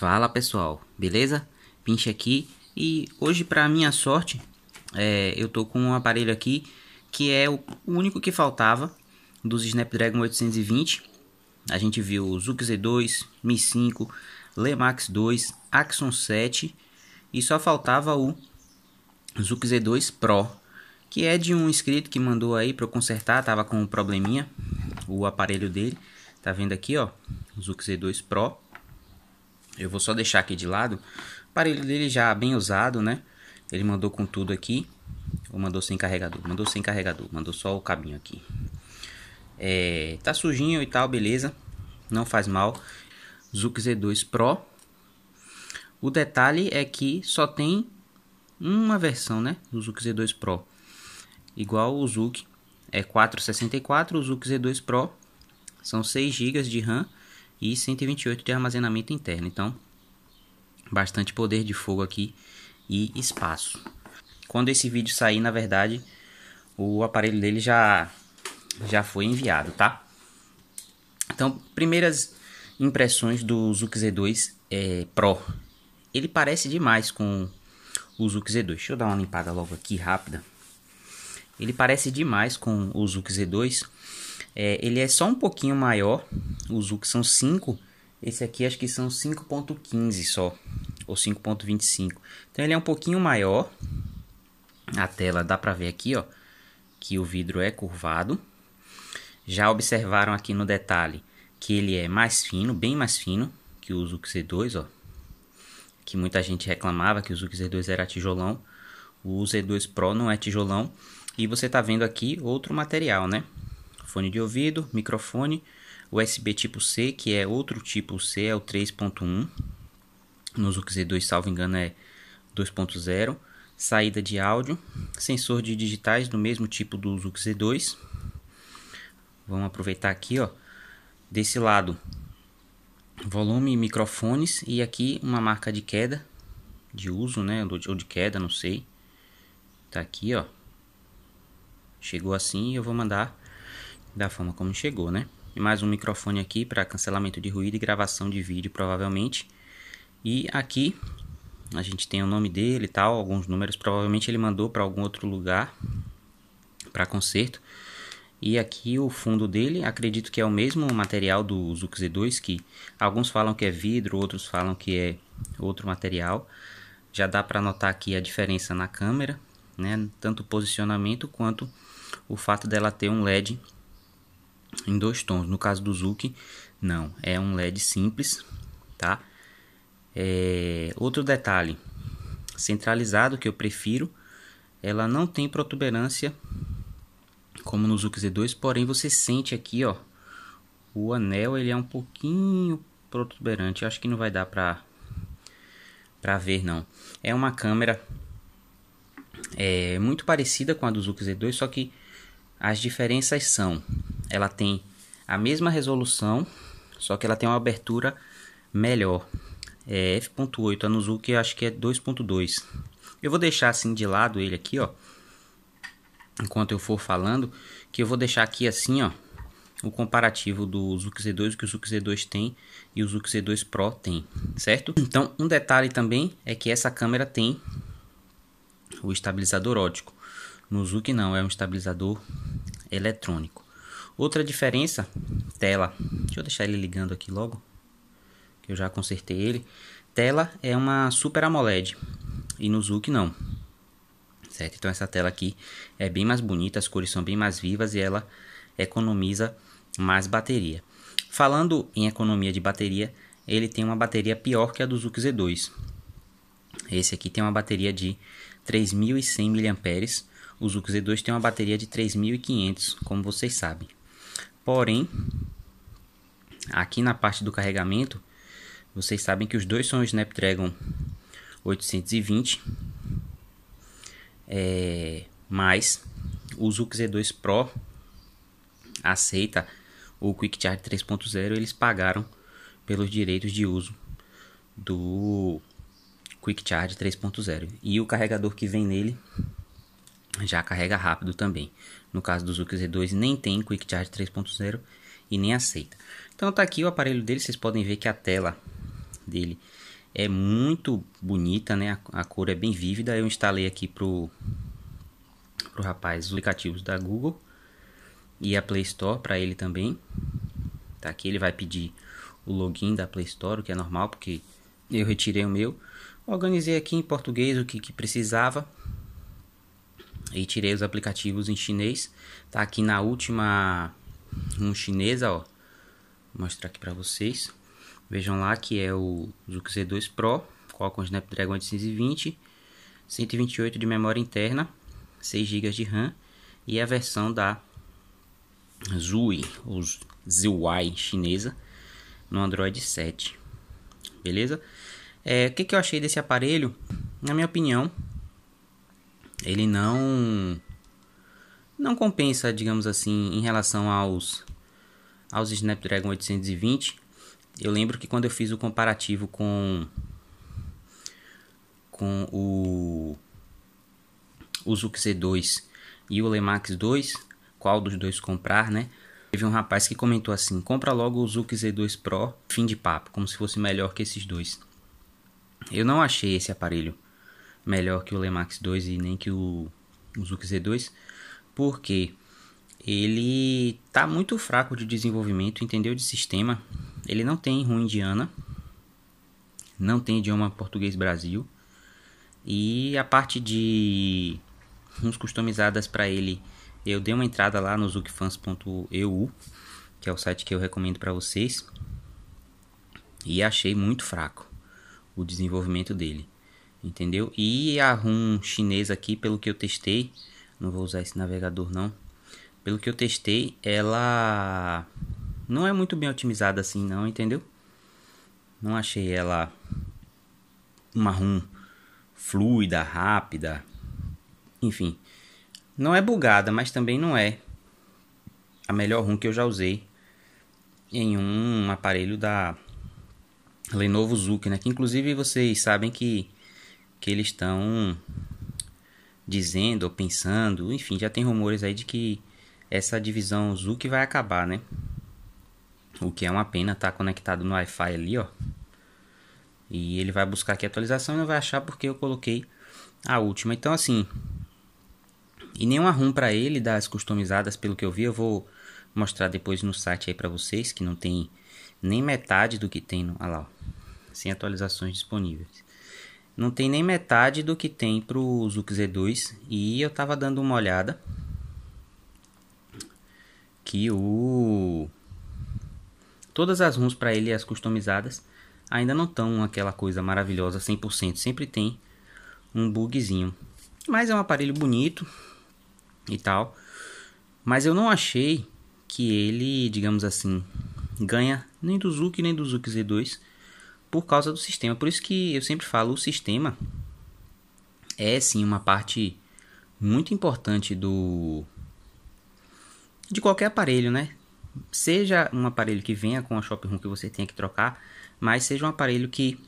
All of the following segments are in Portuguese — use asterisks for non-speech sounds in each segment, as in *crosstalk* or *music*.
Fala pessoal, beleza? Pinche aqui e hoje para minha sorte é, eu tô com um aparelho aqui que é o único que faltava dos Snapdragon 820. A gente viu o Zuke Z2, Mi 5, Lemax 2, Axon 7 e só faltava o Zuke Z2 Pro, que é de um inscrito que mandou aí para eu consertar, tava com um probleminha o aparelho dele. Tá vendo aqui, ó, Zuke Z2 Pro. Eu vou só deixar aqui de lado. O aparelho dele já bem usado, né? Ele mandou com tudo aqui. Ou mandou sem carregador? Mandou sem carregador. Mandou só o cabinho aqui. É, tá sujinho e tal, beleza. Não faz mal. Zuc Z2 Pro. O detalhe é que só tem uma versão, né? Do Zuc Z2 Pro. Igual o Zuc é 464, o Zuc Z2 Pro são 6 GB de RAM e 128 de armazenamento interno. Então, bastante poder de fogo aqui e espaço. Quando esse vídeo sair, na verdade, o aparelho dele já já foi enviado, tá? Então, primeiras impressões do Zuc Z2 é, Pro. Ele parece demais com o Zuc Z2. Deixa eu dar uma limpada logo aqui rápida. Ele parece demais com o Zuc Z2. É, ele é só um pouquinho maior, os UC são 5, esse aqui acho que são 5.15 só, ou 5.25. Então ele é um pouquinho maior. A tela dá para ver aqui, ó, que o vidro é curvado. Já observaram aqui no detalhe que ele é mais fino, bem mais fino que o Zuc Z2, ó. Que muita gente reclamava que o Zuc Z2 era tijolão. O Z2 Pro não é tijolão. E você está vendo aqui outro material, né? Fone de ouvido, microfone, USB tipo C, que é outro tipo C, é o 3.1. No Zuc Z2, salvo engano, é 2.0. Saída de áudio. Sensor de digitais do mesmo tipo do Zuc Z2. Vamos aproveitar aqui, ó. Desse lado, volume, microfones e aqui uma marca de queda, de uso, né? Ou de queda, não sei. Tá aqui, ó. Chegou assim e eu vou mandar da forma como chegou, né? mais um microfone aqui para cancelamento de ruído e gravação de vídeo, provavelmente. E aqui a gente tem o nome dele e tal, alguns números. Provavelmente ele mandou para algum outro lugar para conserto. E aqui o fundo dele, acredito que é o mesmo material do Zux Z2, que alguns falam que é vidro, outros falam que é outro material. Já dá para notar aqui a diferença na câmera, né? tanto o posicionamento quanto o fato dela ter um LED em dois tons. No caso do Zuki, não, é um LED simples, tá? É... Outro detalhe centralizado que eu prefiro, ela não tem protuberância como no Zuki Z2, porém você sente aqui, ó, o anel ele é um pouquinho protuberante, eu acho que não vai dar pra, para ver não. É uma câmera é, muito parecida com a do Zuki Z2, só que as diferenças são ela tem a mesma resolução, só que ela tem uma abertura melhor. É f.8, a Nuzuki acho que é 2.2. Eu vou deixar assim de lado ele aqui, ó. Enquanto eu for falando, que eu vou deixar aqui assim, ó, o comparativo do Zuc Z2, o que o Zuc Z2 tem e o Zuc Z2 Pro tem, certo? Então, um detalhe também é que essa câmera tem o estabilizador ótico. No Zuki não, é um estabilizador eletrônico. Outra diferença, tela. Deixa eu deixar ele ligando aqui logo, que eu já consertei ele. Tela é uma Super AMOLED e no Zuc não. Certo? Então essa tela aqui é bem mais bonita, as cores são bem mais vivas e ela economiza mais bateria. Falando em economia de bateria, ele tem uma bateria pior que a do Zuc Z2. Esse aqui tem uma bateria de 3100 mAh, o Zuc Z2 tem uma bateria de 3500, como vocês sabem. Porém, aqui na parte do carregamento, vocês sabem que os dois são Snapdragon 820, é, mas o Zux Z2 Pro aceita o Quick Charge 3.0, eles pagaram pelos direitos de uso do Quick Charge 3.0 e o carregador que vem nele já carrega rápido também. No caso do Zuki Z2 nem tem Quick Charge 3.0 e nem aceita. Então tá aqui o aparelho dele, vocês podem ver que a tela dele é muito bonita, né? A, a cor é bem vívida. Eu instalei aqui pro pro rapaz os aplicativos da Google e a Play Store para ele também. Tá aqui ele vai pedir o login da Play Store, o que é normal porque eu retirei o meu. Organizei aqui em português o que, que precisava e tirei os aplicativos em chinês. Tá aqui na última um chinesa, ó. Vou mostrar aqui para vocês. Vejam lá que é o Zuc Z2 Pro, Qualcomm Snapdragon 820, 128 de memória interna, 6 GB de RAM e a versão da Zui, ou ZUI chinesa, no Android 7. Beleza? É, o que, que eu achei desse aparelho? Na minha opinião, ele não não compensa, digamos assim, em relação aos aos Snapdragon 820. Eu lembro que quando eu fiz o comparativo com com o o Zuc C2 e o Lemax 2, qual dos dois comprar, né? Teve um rapaz que comentou assim: compra logo o Zuc Z2 Pro, fim de papo, como se fosse melhor que esses dois. Eu não achei esse aparelho melhor que o Lemax 2 e nem que o, o Zuki Z2, porque ele tá muito fraco de desenvolvimento, entendeu? De sistema. Ele não tem ruim indiana, não tem idioma português Brasil. E a parte de uns customizadas para ele, eu dei uma entrada lá no zukfans.eu, que é o site que eu recomendo para vocês, e achei muito fraco o desenvolvimento dele entendeu? E a ROM chinesa aqui, pelo que eu testei, não vou usar esse navegador não. Pelo que eu testei, ela não é muito bem otimizada assim não, entendeu? Não achei ela uma ROM fluida, rápida, enfim. Não é bugada, mas também não é a melhor ROM que eu já usei em um aparelho da Lenovo Zuc, né? Que inclusive vocês sabem que que eles estão dizendo ou pensando, enfim, já tem rumores aí de que essa divisão Zuc vai acabar, né? O que é uma pena, tá conectado no Wi-Fi ali, ó. E ele vai buscar aqui a atualização e não vai achar porque eu coloquei a última. Então, assim, e nenhuma ROM para ele das customizadas, pelo que eu vi, eu vou mostrar depois no site aí para vocês, que não tem nem metade do que tem no, ah lá, ó, sem atualizações disponíveis não tem nem metade do que tem para o Zuc Z2 e eu estava dando uma olhada que o todas as runs para ele as customizadas ainda não estão aquela coisa maravilhosa 100%, sempre tem um bugzinho. Mas é um aparelho bonito e tal. Mas eu não achei que ele, digamos assim, ganha nem do Zuc nem do Zuc Z2 por causa do sistema. Por isso que eu sempre falo, o sistema é sim uma parte muito importante do de qualquer aparelho, né? Seja um aparelho que venha com a Shop run que você tenha que trocar, mas seja um aparelho que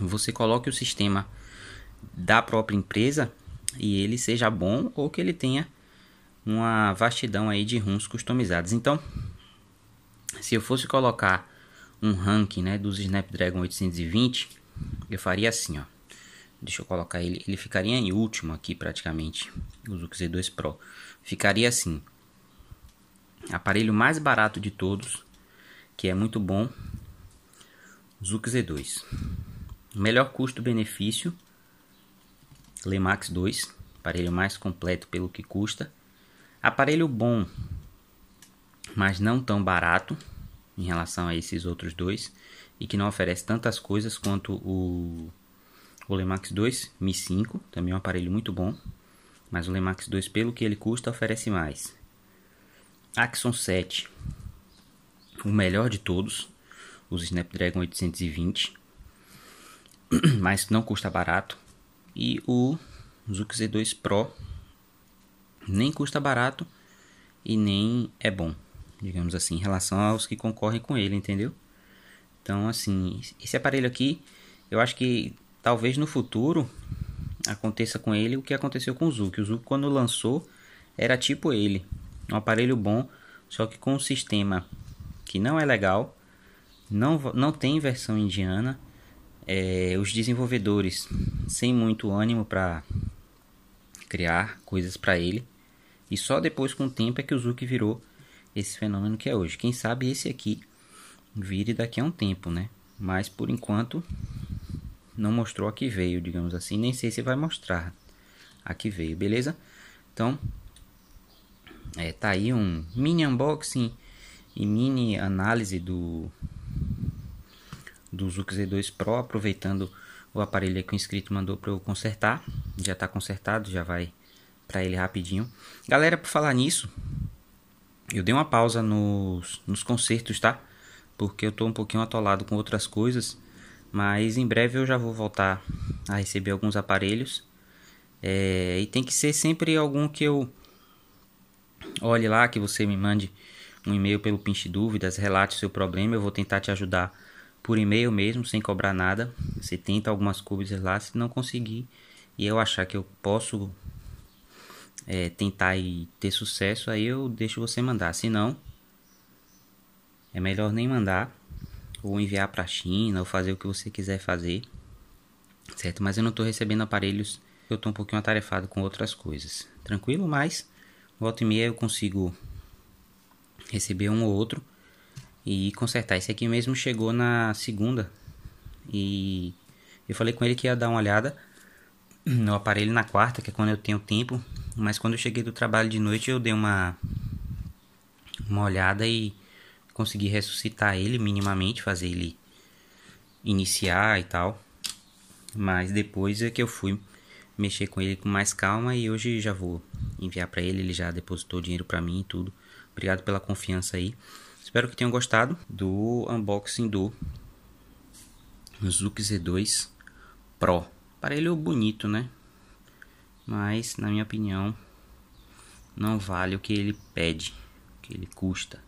você coloque o sistema da própria empresa e ele seja bom ou que ele tenha uma vastidão aí de rooms customizados. Então, se eu fosse colocar um ranking né, dos Snapdragon 820, eu faria assim, ó. Deixa eu colocar ele, ele ficaria em último aqui praticamente, o Zuc Z2 Pro. Ficaria assim. Aparelho mais barato de todos, que é muito bom, Zuc Z2. Melhor custo-benefício, Lemax 2, aparelho mais completo pelo que custa. Aparelho bom, mas não tão barato em relação a esses outros dois e que não oferece tantas coisas quanto o, o Lemax 2 Mi 5, também é um aparelho muito bom, mas o Lemax 2 pelo que ele custa oferece mais. Axon 7, o melhor de todos, os Snapdragon 820, *clears throat* mas não custa barato. E o Zuc Z2 Pro nem custa barato e nem é bom digamos assim, em relação aos que concorrem com ele, entendeu? Então, assim, esse aparelho aqui, eu acho que talvez no futuro aconteça com ele o que aconteceu com o Zuki. O Zuki, quando lançou, era tipo ele, um aparelho bom, só que com um sistema que não é legal, não, não tem versão indiana. É, os desenvolvedores sem muito ânimo para criar coisas para ele. E só depois, com o tempo, é que o Zuki virou esse fenômeno que é hoje. Quem sabe esse aqui vire daqui a um tempo, né? Mas por enquanto não mostrou a que veio, digamos assim. Nem sei se vai mostrar a que veio, beleza? Então, é, tá aí um mini unboxing e mini análise do do Zuc Z2 Pro, aproveitando o aparelho que o inscrito mandou para eu consertar. Já está consertado, já vai para ele rapidinho. Galera, por falar nisso, eu dei uma pausa nos, nos concertos, tá? Porque eu tô um pouquinho atolado com outras coisas. Mas em breve eu já vou voltar a receber alguns aparelhos. É, e tem que ser sempre algum que eu olhe lá, que você me mande um e-mail pelo Pinche Dúvidas, relate o seu problema. Eu vou tentar te ajudar por e-mail mesmo, sem cobrar nada. Você tenta algumas coisas lá, se não conseguir e eu achar que eu posso é, tentar e ter sucesso, aí eu deixo você mandar. Se não, é melhor nem mandar ou enviar para a China ou fazer o que você quiser fazer, certo? Mas eu não estou recebendo aparelhos, eu estou um pouquinho atarefado com outras coisas, tranquilo? Mas volta e meia eu consigo receber um ou outro e consertar. Esse aqui mesmo chegou na segunda e eu falei com ele que ia dar uma olhada no aparelho na quarta, que é quando eu tenho tempo mas quando eu cheguei do trabalho de noite, eu dei uma uma olhada e consegui ressuscitar ele minimamente, fazer ele iniciar e tal. Mas depois é que eu fui mexer com ele com mais calma e hoje já vou enviar para ele, ele já depositou dinheiro para mim e tudo. Obrigado pela confiança aí. Espero que tenham gostado do unboxing do Zuki Z2 Pro. Aparelho bonito, né? mas na minha opinião não vale o que ele pede, o que ele custa.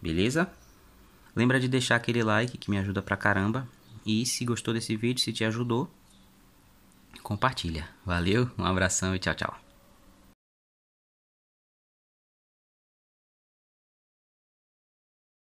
Beleza? Lembra de deixar aquele like que me ajuda pra caramba. E se gostou desse vídeo, se te ajudou, compartilha. Valeu, um abração e tchau, tchau.